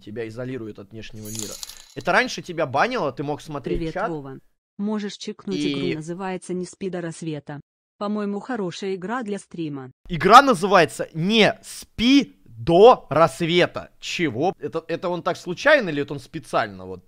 тебя изолирует от внешнего мира. Это раньше тебя банило, ты мог смотреть Привет, чат. Вова. Можешь чекнуть и... игру, называется «Не спи до рассвета». По-моему, хорошая игра для стрима. Игра называется «Не спи до рассвета». Чего? Это, это он так случайно или это он специально вот